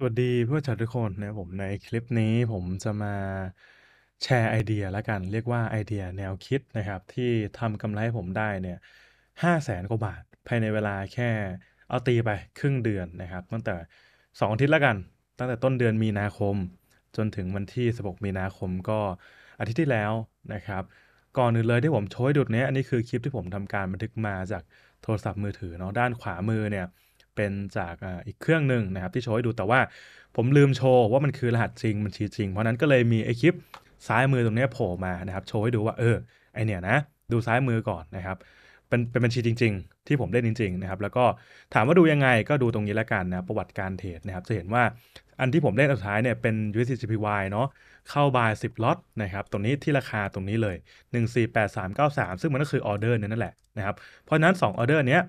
สวัสดีเพื่อนชาวทุกคนนะครับผมในคลิปนี้ผมจะมาแชร์ไอเดียละกันเรียกว่าไอเดียแนวคิดนะครับที่ทำกำไรให้ผมได้เนี่ยห้าแสนกว่าบาทภายในเวลาแค่เอาตีไปครึ่งเดือนนะครับตั้งแต่สองอาทิตย์ละกัน ตั้งแต่ต้นเดือนมีนาคม จนถึงวันที่16มีนาคมก็อาทิตย์ที่แล้วนะครับก่อนอื่นเลยที่ผมโชยดุดเนี้ยอันนี้คือคลิปที่ผมทำการบันทึกมาจากโทรศัพท์มือถือเนาะด้านขวามือเนี่ยเป็นจากอีกเครื่องหนึ่งนะครับ ที่โชว์ให้ดูแต่ว่าผมลืมโชว์ว่ามันคือรหัสจริงมันชีจริง เพราะนั้นก็เลยมีไอคลิปซ้ายมือตรงนี้โผล่มานะครับโชว์ให้ดูว่าเออไอเนี่ยนะดูซ้ายมือก่อนนะครับเป็นเป็นบัญชีจริง ๆ ที่ผมเล่นจริงๆนะครับแล้วก็ถามว่าดูยังไงก็ดูตรงนี้แล้วกันนะประวัติการเทรดนะครับจะเห็นว่าอันที่ผมเล่นสุดท้ายเนี่ยเป็น USDCPY เนาะเข้าบาย10ล็อตนะครับตรงนี้ที่ราคาตรงนี้เลย148393ซึ่งมันก็คือออเดอร์นั่นแหละนะครับเพราะนั้น2ออเดอร์เนี้ย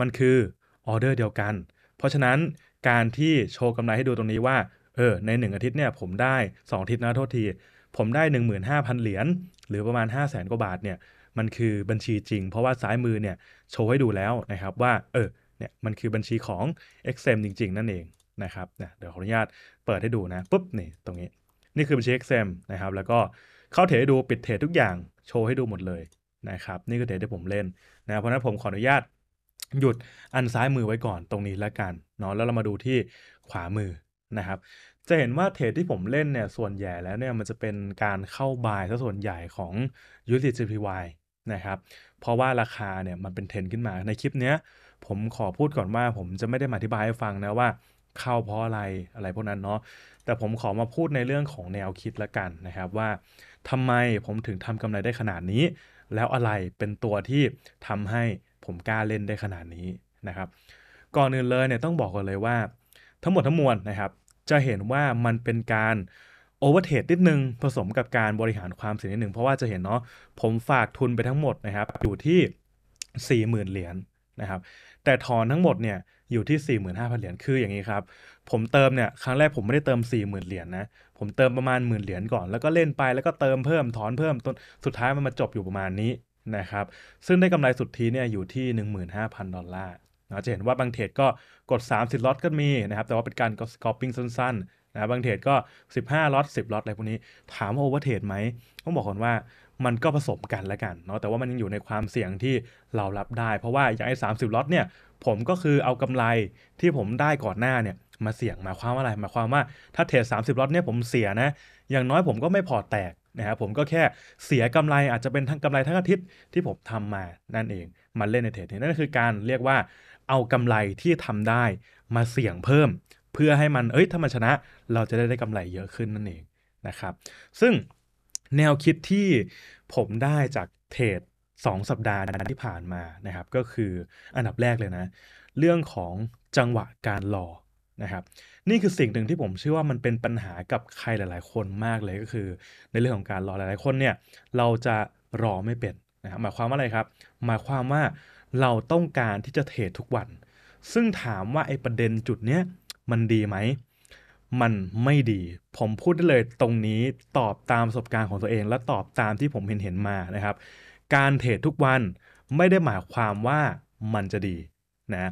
มันคือออเดอร์เดียวกัน เพราะฉะนั้นการที่โชว์กำไรให้ดูตรงนี้ว่า เออ ใน 1 อาทิตย์เนี่ย ผมได้ 2 อาทิตย์นะโทษที ผมได้ 15,000 เหรียญหรือประมาณ 5 0 0แสนกว่าบาทเนี่ยมันคือบัญชีจริง เพราะว่าซ้ายมือเนี่ยโชว์ให้ดูแล้วนะครับ ว่าเออเนี่ยมันคือบัญชีของ XM จริงๆ นั่นเอง นะครับนยเดี๋ยวขออนุญาตเปิดให้ดูนะปุ๊บนี่ตรงนี้นี่คือบัญชี XM นะครับแล้วก็เข้าเทรดให้ดูปิดเทรดทุกอย่างโชว์ให้ดูหมดเลยนะครับนี่คือเทรดที่ผมเล่นนะเพราะนั้นผมขออนุญาตหยุดอันซ้ายมือไว้ก่อนตรงนี้แล้วกันเนาะแล้วเรามาดูที่ขวามือนะครับจะเห็นว่าเทรดที่ผมเล่นเนี่ยส่วนใหญ่แล้วเนี่ยมันจะเป็นการเข้าบายซะส่วนใหญ่ของยูนิต GPY นะครับเพราะว่าราคาเนี่ยมันเป็นเทรนขึ้นมาในคลิปเนี้ย ผมขอพูดก่อนว่าผมจะไม่ได้มาอธิบายให้ฟังนะว่าเข้าเพราะอะไรอะไรพวกนั้นเนาะแต่ผมขอมาพูดในเรื่องของแนวคิดละกันนะครับว่า ทำไมผมถึงทำกำไรได้ขนาดนี้ แล้วอะไรเป็นตัวที่ทำใหผมกล้าเล่นได้ขนาดนี้นะครับ ก่อนอื่นเลยเนี่ยต้องบอกกันเลยว่า ทั้งหมดทั้งมวลนะครับ จะเห็นว่ามันเป็นการโอเวอร์เทรดนิดนึงผสมกับการบริหารความเสี่ยงนิดนึงเพราะว่าจะเห็นเนาะผมฝากทุนไปทั้งหมดนะครับ อยู่ที่40,000เหรียญนะครับแต่ถอนทั้งหมดเนี่ยอยู่ที่45,000เหรียญคืออย่างนี้ครับผมเติมเนี่ยครั้งแรกผมไม่ได้เติม40,000เหรียญนนะผมเติมประมาณหมื่นเหรียญก่อนแล้วก็เล่นไปแล้วก็เติมเพิ่มถอนเพิ่มจนสุดท้ายมันมาจบอยู่ประมาณนี้นะครับซึ่งได้กำไรสุทธิเนี่ยอยู่ที่ 15,000 ดอลลาร์นะจะเห็นว่าบางเทรดก็กด 30ล็อตก็มีนะครับแต่ว่าเป็นการกอปปิ้งสั้นๆนะบางเทรดก็ 15ล็อต10ล็อตอะไรพวกนี้ถามว่าโอเวอร์เทรดไหมต้องบอกก่อนว่ามันก็ผสมกันแล้วกันเนาะแต่ว่ามันยังอยู่ในความเสี่ยงที่เรารับได้ เพราะว่าอย่างไอ้สามสิบล็อตเนี่ยผมก็คือเอากำไรที่ผมได้ก่อนหน้าเนี่ยมาเสี่ยงหมายความว่าอะไรหมายความว่าถ้าเทรดสามสิบล็อตเนี่ยผมเสียนะอย่างน้อยผมก็ไม่พอแตกนะครับผมก็แค่เสียกำไรอาจจะเป็นทั้งกำไรทั้งอาทิตย์ที่ผมทำมานั่นเองมาเล่นในเทรดนั่นคือการเรียกว่าเอากำไรที่ทำได้มาเสี่ยงเพิ่มเพื่อให้มันเอ้ยถ้ามันชนะ เราจะได้ได้กำไรเยอะขึ้นนั่นเองนะครับ ซึ่งแนวคิดที่ผมได้จากเทรด2สัปดาห์ที่ผ่านมานะครับ ก็คืออันดับแรกเลยนะ เรื่องของจังหวะการรอนะครับนี่คือสิ่งหนึ่งที่ผมเชื่อว่ามันเป็นปัญหากับใครหลายๆ คนมากเลยก็คือ ในเรื่องของการรอหลาย ๆคนเนี่ยเราจะรอไม่เป็นนะครับหมายความว่าอะไรครับ หมายความว่าเราต้องการที่จะเทรดทุกวัน ซึ่งถามว่าไอ้ประเด็นจุดเนี้ยมันดีไหม มันไม่ดี ผมพูดได้เลยตรงนี้ตอบตามประสบการณ์ของตัวเองและตอบตามที่ผมเห็นเห็นมานะครับ การเทรดทุกวันไม่ได้หมายความว่ามันจะดีนะ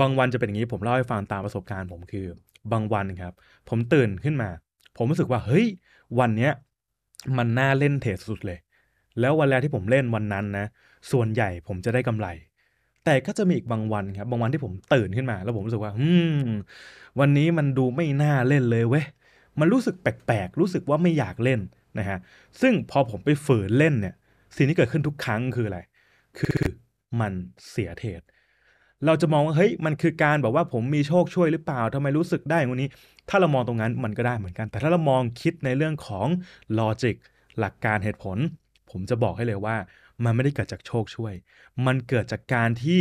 บางวันจะเป็นอย่างนี้ผมเล่าให้ฟังตามประสบการณ์ ผมคือ บางวันครับ ผมตื่นขึ้นมา ผมรู้สึกว่าเฮ้ย วันเนี้ยมันน่าเล่นเทรดสุดเลย แล้ววันแรกที่ผมเล่นวันนั้นนะ ส่วนใหญ่ผมจะได้กำไร แต่ก็จะมีอีกบางวันครับ บางวันที่ผมตื่นขึ้นมา แล้วผมรู้สึกว่า อืม วันนี้มันดูไม่น่าเล่นเลยเว้ย มันรู้สึกแปลกๆ รู้สึกว่าไม่อยากเล่นนะฮะ ซึ่งพอผมไปฝืนเล่นเนี่ย สิ่งที่เกิดขึ้นทุกครั้งคืออะไร คือมันเสียเทรดเราจะมองว่าเฮ้ยมันคือการแบบว่าผมมีโชคช่วยหรือเปล่าทำไมรู้สึกได้อย่งนี้ ถ้าเรามองตรงนั้นมันก็ได้เหมือนกัน แต่ถ้าเรามองคิดในเรื่องของลอจิกหลักการเหตุผล ผมจะบอกให้เลยว่ามันไม่ได้เกิดจากโชคช่วย มันเกิดจากการที่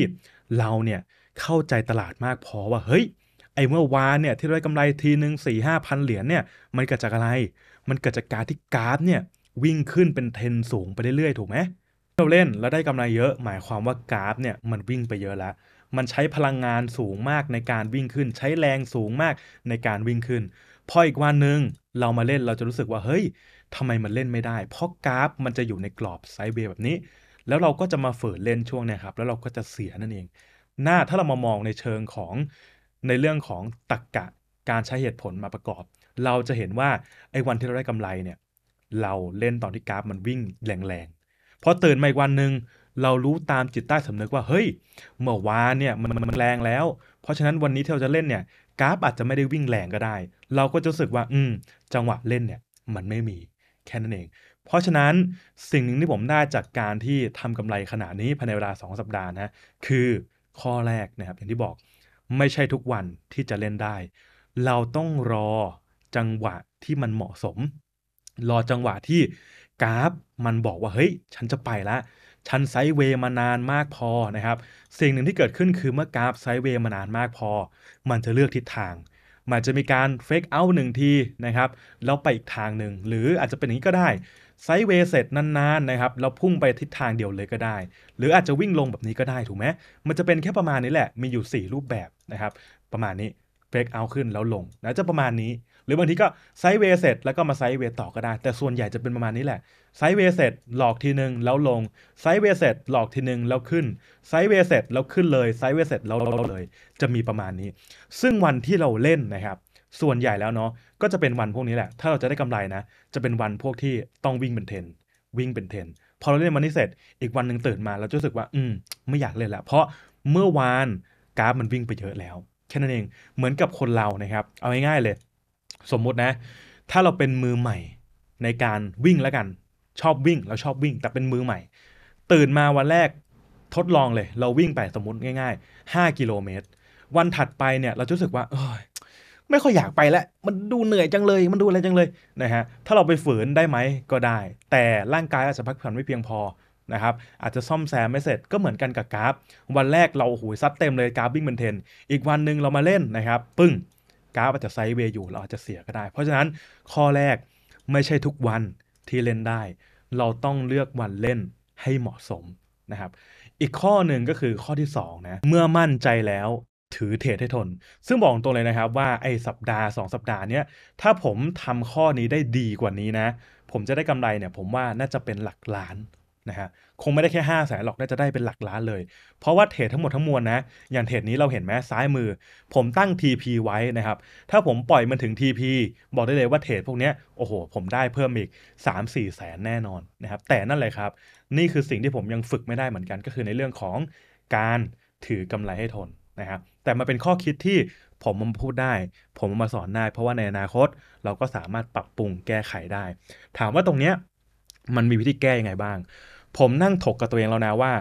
เราเนี่ยเข้าใจตลาดมากพอว่าเฮ้ยไอ้เมื่อวานเนี่ยที่ได้กำไรทีหนึ่งสี่ห้าพันเหรียญเนี่ยมันเกิดจากอะไร มันเกิดจากการที่กราฟเนี่ยวิ่งขึ้นเป็นเทนสูงไปเรื่อยๆถูกไหมเราเล่นแล้วได้กำไรเยอะหมายความว่ากราฟเนี่ยมันวิ่งไปเยอะแล้วมันใช้พลังงานสูงมากในการวิ่งขึ้น ใช้แรงสูงมากในการวิ่งขึ้น พออีกวันหนึ่งเรามาเล่นเราจะรู้สึกว่าเฮ้ยทำไมมันเล่นไม่ได้ เพราะกราฟมันจะอยู่ในกรอบไซด์เวย์แบบนี้ แล้วเราก็จะมาฝืนเล่นช่วงนียครับ แล้วเราก็จะเสียนั่นเองหน้าถ้าเรามามองในเชิงของในเรื่องของตรกกะการใช้เหตุผลมาประกอบ เราจะเห็นว่าไอ้วันที่เราได้กำไรเนี่ย เราเล่นตอนที่กราฟมันวิ่งแรงๆพอตื่นมาอีกวันหนึ่งเรารู้ตามจิตใต้สำนึกว่าเฮ้ย เมื่อวานเนี่ย มันมันแรงแล้ว เพราะฉะนั้นวันนี้ที่เราจะเล่นเนี่ย กราฟอาจจะไม่ได้วิ่งแรงก็ได้ เราก็จะรู้สึกว่า อืมจังหวะเล่นเนี่ยมันไม่มีแค่นั้นเอง เพราะฉะนั้นสิ่งหนึ่งที่ผมได้จากการที่ทำกำไรขนาดนี้ภายในเวลา 2 สัปดาห์นะคือข้อแรกนะครับอย่างที่บอกไม่ใช่ทุกวันที่จะเล่นได้ เราต้องรอจังหวะที่มันเหมาะสมรอจังหวะที่กราฟมันบอกว่าเฮ้ย ฉันจะไปแล้วชันไซเวย์มานานมากพอนะครับ สิ่งหนึ่งที่เกิดขึ้นคือเมื่อกราฟไซเวย์มานานมากพอ มันจะเลือกทิศทาง มันจะมีการเฟกเอาท์หนึ่งทีนะครับ แล้วไปอีกทางหนึ่ง หรืออาจจะเป็น อย่างนี้ก็ได้ไซเวย์เสร็จนานๆนะครับเราพุ่งไปทิศทางเดียวเลยก็ได้ หรืออาจจะวิ่งลงแบบนี้ก็ได้ถูกไหมมันจะเป็นแค่ประมาณนี้แหละ มีอยู่ 4 รูปแบบนะครับ ประมาณนี้เฟกเอาขึ้นแล้วลงนะจะประมาณนี้รือบางทีก็ไซด์เวย์เสร็จแล้วก็มาไซด์เวย์ต่อก็ได้ แต่ส่วนใหญ่จะเป็นประมาณนี้แหละไซด์เวย์เสร็จหลอกทีนึง แล้วลงไซด์เวย์เสร็จหลอกทีนึงแล้วขึ้นไซด์เวย์เสร็จแล้วขึ้นเลยไซด์เวย์เสร็จแล้วเลย จะมีประมาณนี้ ซึ่งวันที่เราเล่นนะครับ ส่วนใหญ่แล้วเนาะก็จะเป็นวันพวกนี้แหละ ถ้าเราจะได้กำไรนะ จะเป็นวันพวกที่ต้องวิ่งเป็นเทนวิ่งเป็นเทนพอเราเล่นวันนี้เสร็จ อีกวันหนึ่งตื่นมาเราจะรู้สึกว่าอืมไม่อยากเล่นละเพราะเมื่อวานกราฟมันวิ่งไปเยอะแล้วแค่นั้นเองเหมือนกับคนเรานะครับเอาง่ายๆเลยสมมุตินะถ้าเราเป็นมือใหม่ในการวิ่งแล้วกันชอบวิ่งเราชอบวิ่งแต่เป็นมือใหม่ ตื่นมาวันแรกทดลองเลยเราวิ่งไปสมมติง่าย ๆ 5กิโลเมตรวันถัดไปเนี่ยเราจะรู้สึกว่าเอยไม่ค่อยอยากไปแล้วมันดูเหนื่อยจังเลย มันดูอะไรจังเลยนะฮะถ้าเราไปฝืนได้ไหมก็ได้ แต่ร่างกายอาจจะพักผ่อนไม่เพียงพอนะครับอาจจะซ่อมแซมไม่เสร็จก็เหมือนกันกับกราฟวันแรกเราโอ้โหซัดเต็มเลยกราฟวิ่งเป็นเทน อีกวันหนึ่งเรามาเล่นนะครับ ปึ้งกราฟอาจจะไซด์เวย์อยู่เราอาจจะเสียก็ได้ เพราะฉะนั้นข้อแรกไม่ใช่ทุกวันที่เล่นได้ เราต้องเลือกวันเล่นให้เหมาะสมนะครับอีกข้อหนึ่งก็คือข้อที่2นะเมื่อมั่นใจแล้วถือเทรดให้ทน ซึ่งบอกตรงเลยนะครับว่าไอ้สัปดาห์ 2 สัปดาห์เนี้ยถ้าผมทำข้อนี้ได้ดีกว่านี้นะ ผมจะได้กำไรเนี่ยผมว่าน่าจะเป็นหลักล้านนะฮะคงไม่ได้แค่5้าแสนหรอก น่าจะได้เป็นหลักล้านเลย เพราะว่าเทรดทั้งหมดทั้งมวลนะอย่างเทรดนี้เราเห็นไหมซ้ายมือ ผมตั้ง TP ไว้นะครับถ้าผมปล่อยมันถึง TP บอกได้เลยว่าเทรดพวกนี้ โอ้โห ผมได้เพิ่มอีก 3 4แสนแน่นอนนะครับแต่นั่นเลยครับ นี่คือสิ่งที่ผมยังฝึกไม่ได้เหมือนกันก็คือในเรื่องของการถือกำไรให้ทนนะครับ แต่มันเป็นข้อคิดที่ผมมาพูดได้ ผมมาสอนได้ เพราะว่าในอนาคตเราก็สามารถปรับปรุงแก้ไขได้ ถามว่าตรงเนี้ยมันมีวิธีแก้ยังไงบ้างผมนั่งถกกับตัวเองแล้วนะ ว่า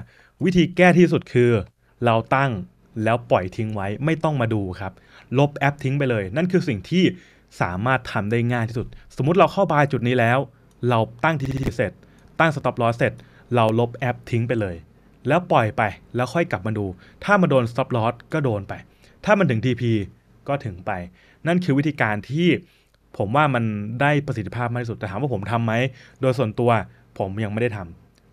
วิธีแก้ที่สุดคือ เราตั้งแล้วปล่อยทิ้งไว้ไม่ต้องมาดูครับลบแอปทิ้งไปเลย นั่นคือสิ่งที่สามารถทำได้ง่ายที่สุด สมมุติเราเข้าบายจุดนี้แล้ว เราตั้งทีทีเสร็จตั้งสต็อปลอสเสร็จเราลบแอปทิ้งไปเลย แล้วปล่อยไปแล้วค่อยกลับมาดู ถ้ามาโดนสต็อปลอสก็โดนไป ถ้ามันถึง TP ก็ถึงไป นั่นคือวิธีการที่ผมว่ามันได้ประสิทธิภาพมากที่สุดแต่ถามว่าผมทำไหมโดยส่วนตัวผมยังไม่ได้ทำ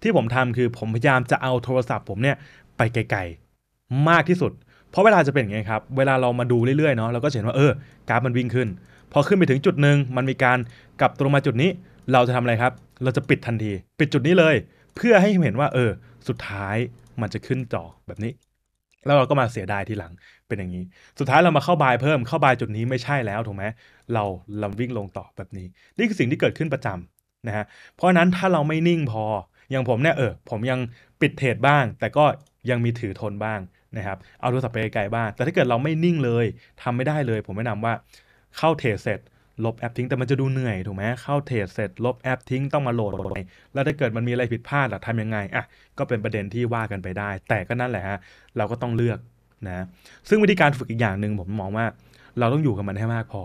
ที่ผมทำคือผมพยายามจะเอาโทรศัพท์ผมเนี่ยไปไกลๆมากที่สุด เพราะเวลาจะเป็นอย่างไงครับ เวลาเรามาดูเรื่อยๆเนาะเราก็เห็นว่าเออ กราฟมันวิ่งขึ้น พอขึ้นไปถึงจุดหนึ่งมันมีการกลับตรงมาจุดนี้ เราจะทำอะไรครับ เราจะปิดทันทีปิดจุดนี้เลย เพื่อให้เห็นว่าเออ สุดท้ายมันจะขึ้นจอแบบนี้แล้วเราก็มาเสียดายทีหลังเป็นอย่างนี้ สุดท้ายเรามาเข้าบายเพิ่มเข้าบายจุดนี้ไม่ใช่แล้วถูกไหมเราลราวิ่งลงต่อแบบนี้นี่คือสิ่งที่เกิดขึ้นประจำนะฮะเพราะนั้นถ้าเราไม่นิ่งพออย่างผมเนี่ยเออผมยังปิดเทรดบ้าง แต่ก็ยังมีถือทนบ้างนะครับ เอาโทรศัพท์ไปไกลบ้างแต่ถ้าเกิดเราไม่นิ่งเลย ทำไม่ได้เลย ผมแนะนำว่าเข้าเทรดเสร็จ ลบแอปทิ้งแต่มันจะดูเหนื่อยถูกไหมเข้าเทรดเสร็จ ลบแอปทิ้งต้องมาโหลดแล้วถ้าเกิดมันมีอะไรผิดพลาดล่ะทำยังไงอ่ะก็เป็นประเด็นที่ว่ากันไปได้ แต่ก็นั่นแหละฮะเราก็ต้องเลือกนะซึ่งวิธีการฝึกอีกอย่างหนึ่งผมมองว่า เราต้องอยู่กับมันให้มากพอ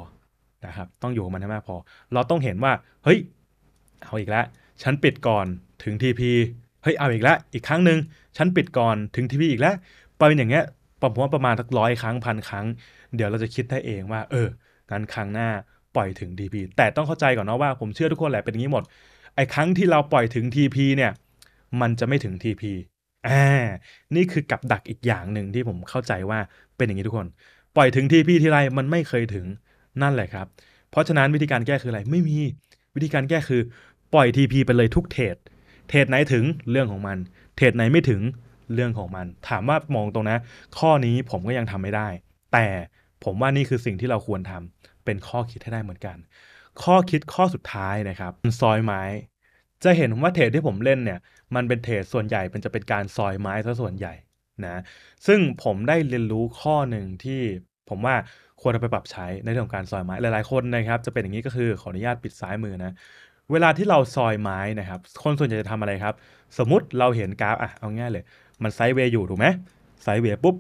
นะครับต้องอยู่กับมันให้มากพอ เราต้องเห็นว่า เฮ้ยเอาอีกแล้วฉันปิดก่อนถึงทีพีเฮ้ย เอาอีกแล้ว อีกครั้งหนึ่งฉันปิดก่อน ถึงทีพีอีกแล้วปเป็นอย่างเงี้ยผมว่าประมาณสักร้อยครั้งพันครั้ง เดี๋ยวเราจะคิดได้เองว่า เออ งั้นครั้งหน้าปล่อยถึง TP แต่ต้องเข้าใจก่อนนะว่าผมเชื่อทุกคนแหละเป็นอย่างนี้หมด ไอ้ครั้งที่เราปล่อยถึง TP เนี่ย มันจะไม่ถึง TP อ่า นี่คือกับดักอีกอย่างหนึ่งที่ผมเข้าใจว่าเป็นอย่างนี้ทุกคน ปล่อยถึง TP ทีไร มันไม่เคยถึง นั่นแหละครับ เพราะฉะนั้นวิธีการแก้คืออะไร ไม่มี วิธีการแก้คือปล่อย TP ไปเลยทุกเทรดเทรดไหนถึงเรื่องของมัน เทรดไหนไม่ถึงเรื่องของมัน ถามว่ามองตรงนะ ข้อนี้ผมก็ยังทำไม่ได้ แต่ผมว่านี่คือสิ่งที่เราควรทำเป็นข้อคิดให้ได้เหมือนกัน ข้อคิดข้อสุดท้ายนะครับ ซอยไม้ จะเห็นว่าเทรดที่ผมเล่นเนี่ย มันเป็นเทรดส่วนใหญ่เป็นจะเป็นการซอยไม้ซะส่วนใหญ่ นะ ซึ่งผมได้เรียนรู้ข้อหนึ่งที่ผมว่าควรจะไปปรับใช้ในเรื่องของการซอยไม้ หลายๆคนนะครับ จะเป็นอย่างนี้ก็คือขออนุญาตปิดซ้ายมือนะเวลาที่เราซอยไม้นะครับคนส่วนใหญ่จะทำอะไรครับ สมมติเราเห็นกราฟอ่ะเอาง่ายเลย มันไซด์เวย์อยู่ถูกไหมไซด์เวย์ปุ๊บ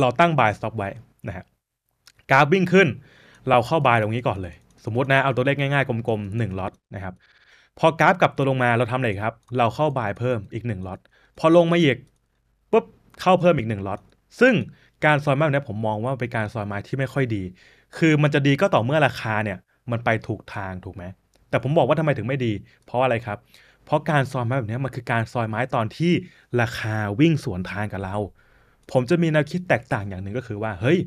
เราตั้งบายสต็อปไว้นะฮะกราฟวิ่งขึ้น เราเข้าบายตรงนี้ก่อนเลย สมมตินะเอาตัวเลขง่าย ๆ กลมๆ1ล็อตนะครับพอกราฟกลับตัวลงมาเราทำอะไรครับ เราเข้าบายเพิ่มอีก1ล็อตพอลงมาอีกปุ๊บเข้าเพิ่มอีก1ล็อตซึ่งการซอยไม้แบบนี้ผมมองว่าเป็นการซอยไม้ที่ไม่ค่อยดี คือมันจะดีก็ต่อเมื่อราคาเนี่ยมันไปถูกทางถูกไหมแต่ผมบอกว่าทำไมถึงไม่ดี เพราะอะไรครับ เพราะการซอยไม้แบบนี้มันคือการซอยไม้ตอนที่ราคาวิ่งสวนทางกับเรา ผมจะมีแนวคิดแตกต่างอย่างหนึ่งก็คือว่า เฮ้ย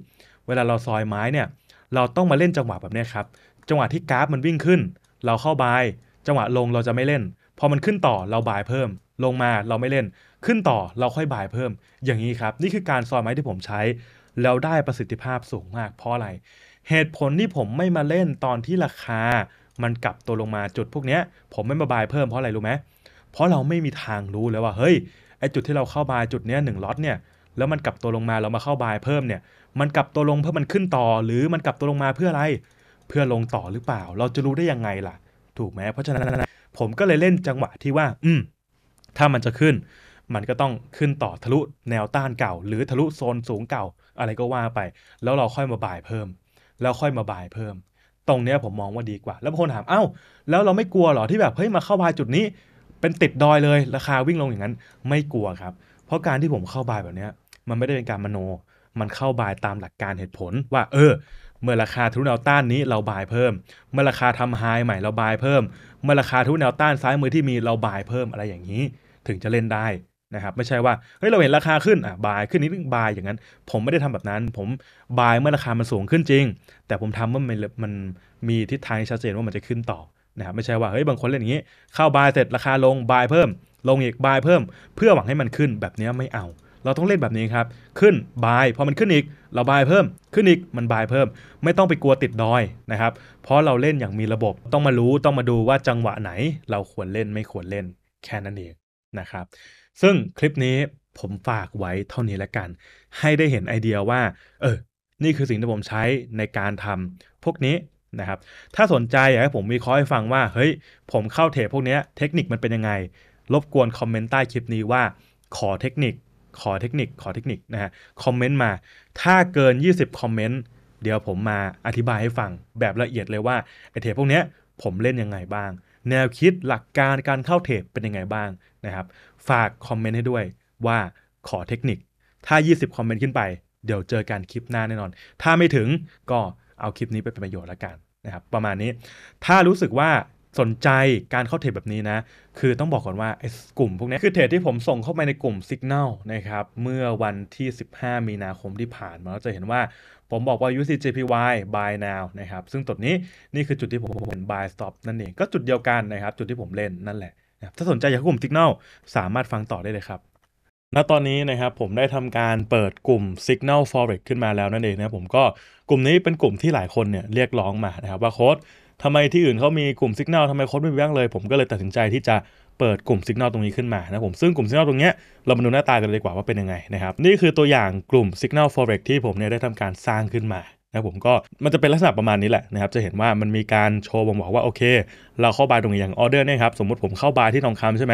เวลาเราซอยไม้เนี่ย เราต้องมาเล่นจังหวะแบบนี้ครับ จังหวะที่กราฟมันวิ่งขึ้น เราเข้าบาย จังหวะลงเราจะไม่เล่น พอมันขึ้นต่อเราบายเพิ่ม ลงมาเราไม่เล่น ขึ้นต่อเราค่อยบายเพิ่ม อย่างนี้ครับ นี่คือการซอยไม้ที่ผมใช้แล้วได้ประสิทธิภาพสูงมาก เพราะอะไร เหตุผลที่ผมไม่มาเล่นตอนที่ราคามันกลับตัวลงมาจุดพวกเนี้ย ผมไม่มาบายเพิ่มเพราะอะไรรู้ไหมเพราะเราไม่มีทางรู้เลยว่าเฮ้ยไอจุดที่เราเข้าบายจุดเนี้ยหนึ่งล็อตเนี่ยแล้วมันกลับตัวลงมาเรามาเข้าบายเพิ่มเนี่ย มันกลับตัวลงเพื่อมันขึ้นต่อ หรือมันกลับตัวลงมาเพื่ออะไร เพื่อลงต่อหรือเปล่า เราจะรู้ได้ยังไงล่ะถูกไหมเพราะฉะนั้น ผมก็เลยเล่นจังหวะที่ว่า อืมถ้ามันจะขึ้น มันก็ต้องขึ้นต่อทะลุแนวต้านเก่าหรือทะลุโซนสูงเก่าอะไรก็ว่าไป แล้วเราค่อยมาบายเพิ่ม แล้วค่อยมาบายเพิ่มตรงเนี้ยผมมองว่าดีกว่า แล้วคนถามเอ้า แล้วเราไม่กลัวหรอที่แบบเฮ้ย มาเข้าบายจุดนี้ เป็นติดดอยเลยราคาวิ่งลงอย่างนั้นไม่กลัวครับ เพราะการที่ผมเข้าบายแบบเนี้ยมันไม่ได้เป็นการมโน มันเข้าบายตามหลักการเหตุผลว่า เออ เมื่อราคาทุนแนวต้านนี้เราบายเพิ่ม เมื่อราคาทำไฮใหม่เราบายเพิ่ม เมื่อราคาทุนแนวต้านซ้ายมือที่มีเราบายเพิ่มอะไรอย่างนี้ ถึงจะเล่นได้นะครับไม่ใช่ว่าเฮ้ยเราเห็นราคาขึ้นอ่ะบายขึ้นนิดนึงบายอย่างนั้น ผมไม่ได้ทำแบบนั้น ผมบายเมื่อราคามันสูงขึ้นจริง แต่ผมทำเมื่อมันมันมีทิศทางชัดเจนว่ามันจะขึ้นต่อนะครับไม่ใช่ว่าเฮ้ยบางคนเล่นอย่างนี้เข้าบายเสร็จราคาลง บายเพิ่ม ลงอีก บายเพิ่ม เพื่อหวังให้มันขึ้นแบบนี้ไม่เอา เราต้องเล่นแบบนี้ครับขึ้นบายพอมันขึ้นอีกเราบายเพิ่มขึ้นอีกมันบายเพิ่ม ไม่ต้องไปกลัวติดดอยนะครับเพราะเราเล่นอย่างมีระบบต้องมารู้ต้องมาดูว่าจังหวะไหนเราควรเล่นไม่ควรเล่นแค่นั้นเองนะครับซึ่งคลิปนี้ผมฝากไว้เท่านี้แล้วกัน ให้ได้เห็นไอเดียว่า เออ นี่คือสิ่งที่ผมใช้ในการทำพวกนี้นะครับ ถ้าสนใจอยากให้ผมวิเคราะห์ให้ฟังว่าเฮ้ยผมเข้าเทรดพวกนี้เทคนิคมันเป็นยังไงรบกวนคอมเมนต์ใต้คลิปนี้ว่าขอเทคนิค ขอเทคนิค ขอเทคนิคนะฮะคอมเมนต์มา ถ้าเกิน 20คอมเมนต์เดี๋ยวผมมาอธิบายให้ฟังแบบละเอียดเลยว่าไอเทรดพวกนี้ผมเล่นยังไงบ้าง แนวคิดหลักการการเข้าเทรดเป็นยังไงบ้างนะครับฝากคอมเมนต์ให้ด้วยว่าขอเทคนิค ถ้า 20 คอมเมนต์ขึ้นไปเดี๋ยวเจอกันคลิปหน้าแน่นอน ถ้าไม่ถึงก็เอาคลิปนี้ไปเป็นประโยชน์ละกันนะครับประมาณนี้ ถ้ารู้สึกว่าสนใจการเข้าเทรดแบบนี้นะ คือต้องบอกก่อนว่าไอ้กลุ่มพวกนี้คือเทรดที่ผมส่งเข้าไปในกลุ่ม Signal นะครับเมื่อวันที่ 15 มีนาคมที่ผ่าน มาเราจะเห็นว่าผมบอกว่า UCJPY buy now นะครับซึ่งจุดนี้นี่คือจุดที่ผมเป็น buy stop นั่นเองก็จุดเดียวกันนะครับ จุดที่ผมเล่นนั่นแหละถ้าสนใจอยากกลุ่ม s ิกเนลสามารถฟังต่อได้เลยครับ ณตอนนี้นะครับผมได้ทำการเปิดกลุ่ม Signal Forex ขึ้นมาแล้วนั่นเองนะผมก็กลุ่มนี้เป็นกลุ่มที่หลายคนเนี่ยเรียกร้องมานะครับว่าโค้ดทำไมที่อื่นเขามีกลุ่ม Signal ทำไมโค้ดไม่มีบ้งเลย ผมก็เลยตัดสินใจที่จะเปิดกลุ่ม Signal ตรงนี้ขึ้นมานะผมซึ่งกลุ่ม Signal ตรงเนี้ยเรามาดูหน้าตากันเลยดีกว่าว่าเป็นยังไงนะครับนี่คือตัวอย่างกลุ่ม Signal Forex ที่ผมเนี่ยได้ทำการสร้างขึ้นมานะผมก็มันจะเป็นลักษณะประมาณนี้แหละนะครับจะเห็นว่ามันมีการโชว์บ่งบอกว่า โอเค เราเข้าบายตรงนี้อย่างออเดอร์เนี่ยครับสมมติผมเข้าบายที่ทองคำใช่ไหม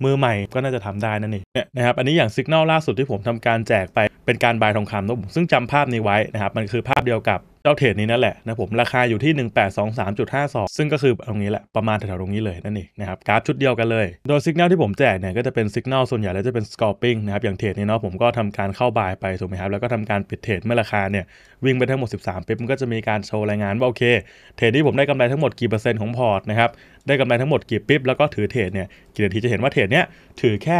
มือใหม่ก็น่าจะทำได้นั่นเองนะครับอันนี้อย่างสัญญาณล่าสุดที่ผมทำการแจกไปเป็นการบายทองคำนะผมซึ่งจำภาพนี้ไว้นะครับมันคือภาพเดียวกับเจ้าเทรดนี้นั่นแหละนะผมราคาอยู่ที่ 1823.52 ซึ่งก็คือตรงนี้แหละ ประมาณแถวๆตรงนี้เลยนั่นเองนะครับกราฟชุดเดียวกันเลยโดยสัญญาณที่ผมแจกเนี่ยก็จะเป็นสัญญาณส่วนใหญ่ แล้วจะเป็นสกอปปิ้งนะครับ อย่างเทรดนี้เนาะผมก็ทำการเข้าบายไปถูกไหมครับแล้วก็ทำการปิดเทรดเมื่อราคาเนี่ยวิ่งไปทั้งหมด 13ปิ๊บมันก็จะมีการโชว์รายงานว่าโอเค เทรดที่ผมได้กำไรทั้งหมดกี่เปอร์เซ็นต์ของพอร์ตนะครับได้กำไรทั้งหมดกี่ปิ๊บแล้วก็ถือเทรดเนี่ยกี่นาทีจะเห็นว่าเทรดเนี้ยถือแค่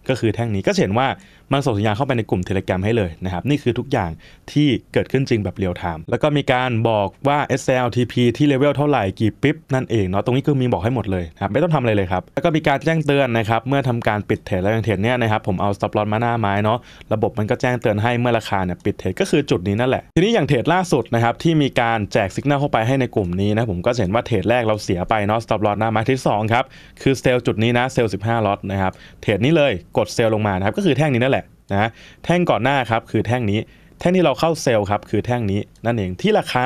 ก็คือแท่งนี้ก็เห็นว่ามันส่งสัญญาณเข้าไปในกลุ่มเทเล gram ให้เลยนะครับ นี่คือทุกอย่างที่เกิดขึ้นจริงแบบเรียลไทม์แล้วก็มีการบอกว่า SLTP ที่เลเวลเท่าไหร่กี่ปิ๊บนั่นเองเนาะตรงนี้ก็มีบอกให้หมดเลยครับไม่ต้องทำอะไรเลยครับ แล้วก็มีการแจ้งเตือนนะครับ เมื่อทำการปิดเทรดแล้วอย่างเทรดเนี่ยนะครับผมเอาสต็อปลอตมาหน้าไม้เนาะระบบมันก็แจ้งเตือนให้เมื่อราคาเนี่ยปิดเทรดก็คือจุดนี้นั่นแหละทีนี้อย่างเทรดล่าสุดนะครับที่มีการแจกสัญญาณเข้าไปให้ในกลุ่มนี้นะผมก็เห็นว่าเทรดแรกเราเสียไปเนาะสต็อปลอตหน้าไม้ที่ 2ครับคือเซลจุดนี้นะเซล15ล็อตนะครับเทรดนี้เลยกดเซลล์ลงมานะครับก็คือแท่งนี้นั่นแหละนะแท่งก่อนหน้าครับคือแท่งนี้ แท่งที่เราเข้าเซลล์ครับคือแท่งนี้ นั่นเองที่ราคา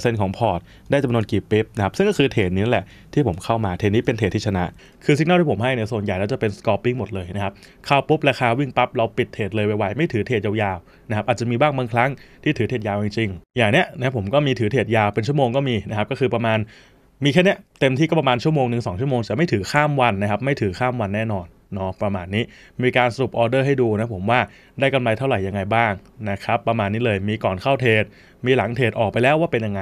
์10%ของพอร์ตได้จำนวนกี่ปิ๊นะครับซึ่งก็คือเทรดนี้แหละที่ผมเข้ามาเทรดนี้เป็นเทรดที่ชนะ คือสัญญาณที่ผมให้เนี่ยส่วนใหญ่แล้วจะเป็นสกอร์ปิ้งหมดเลยนะครับเข้าปุ๊บราคาวิ่งปั๊บเราปิดเทรดเลยไวๆไม่ถือเทรดยาวๆนะครับอาจจะมีบ้างบางครั้งที่ถือเทรดยาวจริงๆ อย่างเนี้ยนะผมก็มีถือเทรดยาว เป็นชั่วโมงก็มีนะครับก็คือประมาณมีแค่เนี้ยเต็มที่ก็ประมาณชั่วโมงหนึ่งสองชั่วโมงจะไม่ถือข้ามวันนะครับไม่ถือข้ามวันแน่นอนเนาะประมาณนี้มีการสรุปออเดอร์ให้ดูนะผมว่าได้กำไรเท่าไหร่ยังไงบ้างนะครับประมาณนี้เลยมีก่อนเข้าเทรดมีหลังเทรดออกไปแล้วว่าเป็นยังไง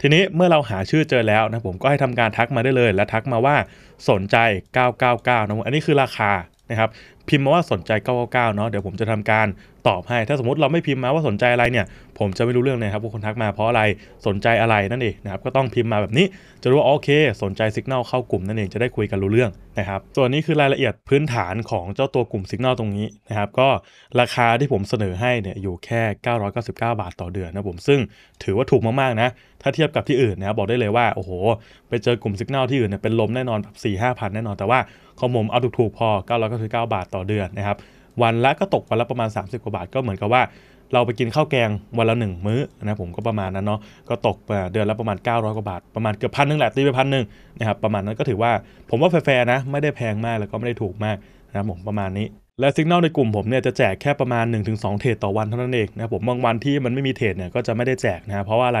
ทีนี้เมื่อเราหาชื่อเจอแล้วนะผมก็ให้ทำการทักมาได้เลย และทักมาว่าสนใจ999นะอันนี้คือราคาะครับพิมพ์มาว่าสนใจ 9 9 เนาะเดี๋ยวผมจะทำการตอบให้ ถ้าสมมติเราไม่พิมพ์มาว่าสนใจอะไรเนี่ย ผมจะไม่รู้เรื่องเลยครับว่าคนทักมาเพราะอะไรสนใจอะไรนั่นเองนะครับก็ต้องพิมพ์มาแบบนี้จะรู้ว่าโอเค สนใจสัญญาเข้ากลุ่ม นั่นเองจะได้คุยกันรู้เรื่อง นะครับส่วนนี้คือรายละเอียดพื้นฐานของเจ้าตัวกลุ่มสัญญาตรงนี้ นะครับก็ราคาที่ผมเสนอให้เนี่ยอยู่แค่ 999 บาทต่อเดือนนะผมซึ่งถือว่าถูกมากๆนะถ้าเทียบกับที่อื่นนะบอกได้เลยว่าโอ้โหไปเจอกลุ่มสัญญาที่อื่นเนี่ยเป็นลมแน่นอนแบบ้าพันแน่นอนแต่ว่าของผมเอาถูกๆพอ 999 บาทต่อเดือนนะครับ วันละก็ตกวันละประมาณ 30 กว่าบาทก็เหมือนกับว่า เราไปกินข้าวแกงวันละ1มื้อนะผมก็ประมาณนั้นเนาะ ก็ตกเดือนละประมาณ 900 กว่าบาท ประมาณเกือบพันนึงแหละตีไปพันนึงนะครับ ประมาณนั้นก็ถือว่า ผมว่าแฟร์ๆนะไม่ได้แพงมากแล้วก็ไม่ได้ถูกมากนะครับผมประมาณนี้ และสัญญาณในกลุ่มผมเนี่ยจะแจกแค่ประมาณ 1-2เทรดต่อวันเท่านั้นเองนะผมบางวันที่มันไม่มีเทรดเนี่ยก็จะไม่ได้แจกนะเพราะว่าอะไร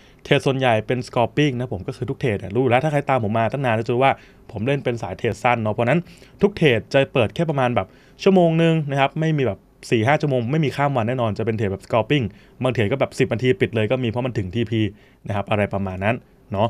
เทรดส่วนใหญ่เป็นสกอร์ปิ้งนะผมก็คือทุกเทรดรู้แล้ว ถ้าใครตามผมมาตั้งนานจะรู้ว่าผมเล่นเป็นสายเทรดสั้นเนาะเพราะนั้นทุกเทรดจะเปิดแค่ประมาณแบบชั่วโมงนึงนะครับ ไม่มีแบบ4่หชั่วโมงไม่มีข้ามวันแน่นอน จะเป็นเทรดแบบสกอร์ปิ้งบางเทรดก็แบบ 10นาทีปิดเลยก็มีเพราะมันถึง TP นะครับ อะไรประมาณนั้นเนาะ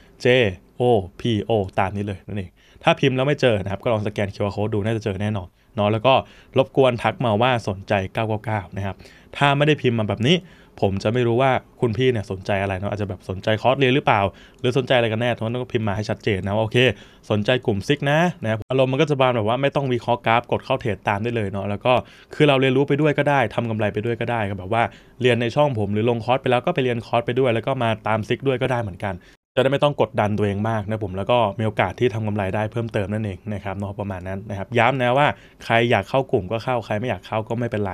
J O P O ตามนี้เลยนั่นเองถ้าพิมพ์แล้วไม่เจอนะครับ ก็ลองสแกน QR Code ดู น่าจะเจอแน่นอนเนาะ แล้วก็รบกวนทักมาว่าสนใจ999 นะครับ ถ้าไม่ได้พิมพ์มาแบบนี้ ผมจะไม่รู้ว่าคุณพี่เนี่ยสนใจอะไรเนาะ อาจจะแบบสนใจคอร์สเรียนหรือเปล่า หรือสนใจอะไรกันแน่ทุกคนต้ก็พิมพ์มาให้ชัดเจนนะว่าโอเคสนใจกลุ่มซิกนะนะครับ อารมณ์มันก็จะบานแบบว่าไม่ต้องวีคอร์กราฟกดเข้าเทรดตามได้เลยเนาะ แล้วก็คือเราเรียนรู้ไปด้วยก็ได้ทำกำไรไปด้วยก็ได้ก็แบบว่าเรียนในช่องผมหรือลงคอร์สไปแล้วก็ไปเรียนคอร์สไปด้วย แล้วก็มาตามซิกด้วยก็ได้เหมือนกันได้ไม่ต้องกดดันตัวเองมากนะผม แล้วก็มีโอกาสที่ทำกำไรได้เพิ่มเติมนั่นเองนะครับเนาะประมาณนั้นนะครับ ย้ำนะว่าใครอยากเข้ากลุ่มก็เข้าใครไม่อยากเข้าก็ไม่เป็นไร